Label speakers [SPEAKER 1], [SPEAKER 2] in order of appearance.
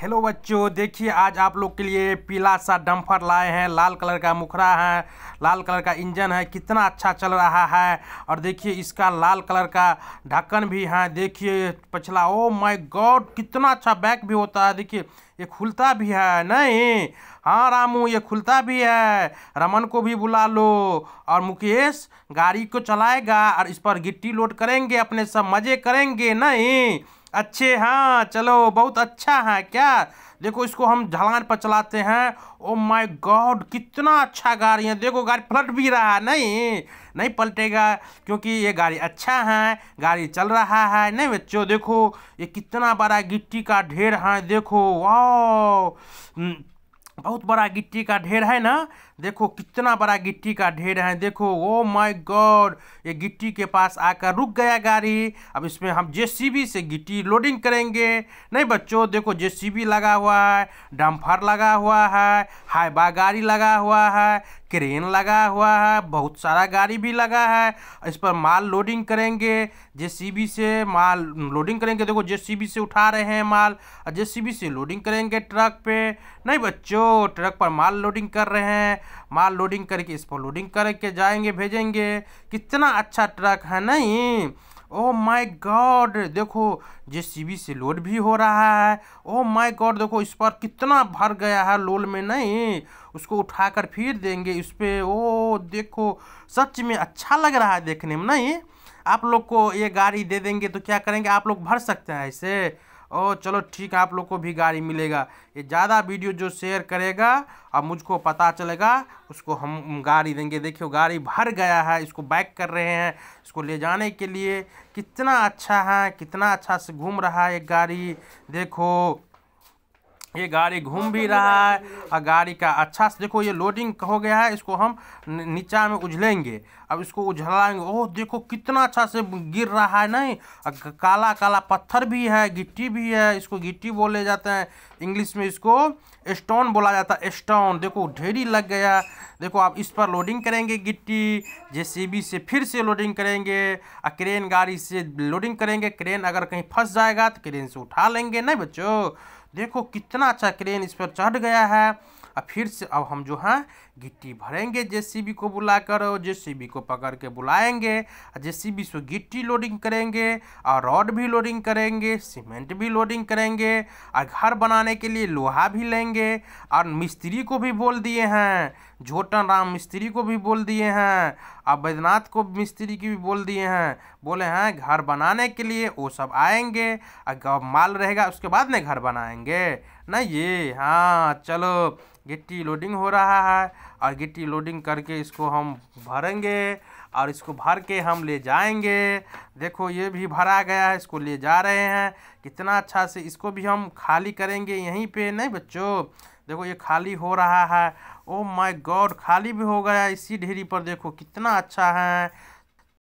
[SPEAKER 1] hello बच्चों देखिए आज आप लोग के लिए पीला सा डम्फर लाए हैं लाल कलर का मुखरा है लाल कलर का इंजन है कितना अच्छा चल रहा है और देखिए इसका लाल कलर का ढक्कन भी है देखिए पछला ओ माय गॉड कितना अच्छा बैक भी होता है देखिए ये खुलता भी है नहीं हाँ रामू ये खुलता भी है रमन को भी बुला लो और मुकेश गाड़ी को चलाएगा और इस पर गिट्टी लोड करेंगे अपने सब मज़े करेंगे नहीं अच्छे हाँ चलो बहुत अच्छा है क्या देखो इसको हम ढलान पर चलाते हैं ओ माय गॉड कितना अच्छा गाड़ी है देखो गाड़ी पलट भी रहा है नहीं नहीं पलटेगा क्योंकि ये गाड़ी अच्छा है गाड़ी चल रहा है नहीं बच्चों देखो ये कितना बड़ा गिट्टी का ढेर है देखो वाह बहुत बड़ा गिट्टी का ढेर है ना देखो कितना बड़ा गिट्टी का ढेर है देखो ओ माय गॉड ये गिट्टी के पास आकर रुक गया गाड़ी अब इसमें हम जेसीबी से गिट्टी लोडिंग करेंगे नहीं बच्चों देखो जेसीबी लगा हुआ है डम्फर लगा हुआ है हाईबा गाड़ी लगा हुआ है क्रेन लगा हुआ है बहुत सारा गाड़ी भी लगा है इस पर माल लोडिंग करेंगे जेसीबी से माल लोडिंग करेंगे देखो जेसीबी से उठा रहे हैं माल और जेसीबी से लोडिंग करेंगे ट्रक पे नहीं बच्चों ट्रक पर माल लोडिंग कर रहे हैं माल लोडिंग करके इस पर लोडिंग करके जाएंगे भेजेंगे कितना अच्छा ट्रक है नहीं ओ माय गॉड देखो जेसीबी से लोड भी हो रहा है ओ माय गॉड देखो इस पर कितना भर गया है लोल में नहीं उसको उठाकर फिर देंगे इस पर ओ oh, देखो सच में अच्छा लग रहा है देखने में नहीं आप लोग को ये गाड़ी दे देंगे तो क्या करेंगे आप लोग भर सकते हैं इसे और चलो ठीक है आप लोग को भी गाड़ी मिलेगा ये ज़्यादा वीडियो जो शेयर करेगा अब मुझको पता चलेगा उसको हम गाड़ी देंगे देखियो गाड़ी भर गया है इसको बैक कर रहे हैं इसको ले जाने के लिए कितना अच्छा है कितना अच्छा से घूम रहा है एक गाड़ी देखो ये गाड़ी घूम भी रहा है और गाड़ी का अच्छा से देखो ये लोडिंग हो गया है इसको हम नीचा में उझलेंगे अब इसको उझलाएंगे ओह देखो कितना अच्छा से गिर रहा है नहीं और काला काला पत्थर भी है गिट्टी भी है इसको गिट्टी बोले जाते हैं इंग्लिश में इसको स्टोन बोला जाता है स्टोन देखो ढेरी लग गया देखो आप इस पर लोडिंग करेंगे गिट्टी जेसीबी से फिर से लोडिंग करेंगे और क्रेन गाड़ी से लोडिंग करेंगे क्रेन अगर कहीं फंस जाएगा तो क्रेन से उठा लेंगे नहीं बच्चों देखो कितना अच्छा क्रेन इस पर चढ़ गया है और फिर से अब हम जो हैं गिट्टी भरेंगे जेसीबी को बुलाकर और जेसीबी को पकड़ के बुलाएंगे जेसीबी से गिट्टी लोडिंग करेंगे और रॉड भी लोडिंग करेंगे सीमेंट भी लोडिंग करेंगे और घर बनाने के लिए लोहा भी लेंगे और मिस्त्री को भी बोल दिए हैं झोटन राम मिस्त्री को भी बोल दिए हैं अब बैद्यनाथ को मिस्त्री की भी बोल दिए हैं बोले हैं हाँ, घर बनाने के लिए वो सब आएंगे अगर माल रहेगा उसके बाद में घर बनाएंगे ना ये हाँ चलो गिट्टी लोडिंग हो रहा है और गिट्टी लोडिंग करके इसको हम भरेंगे और इसको भर के हम ले जाएंगे देखो ये भी भरा गया है इसको ले जा रहे हैं कितना अच्छा से इसको भी हम खाली करेंगे यहीं पे नहीं बच्चों देखो ये खाली हो रहा है ओ माय गॉड खाली भी हो गया इसी ढेरी पर देखो कितना अच्छा है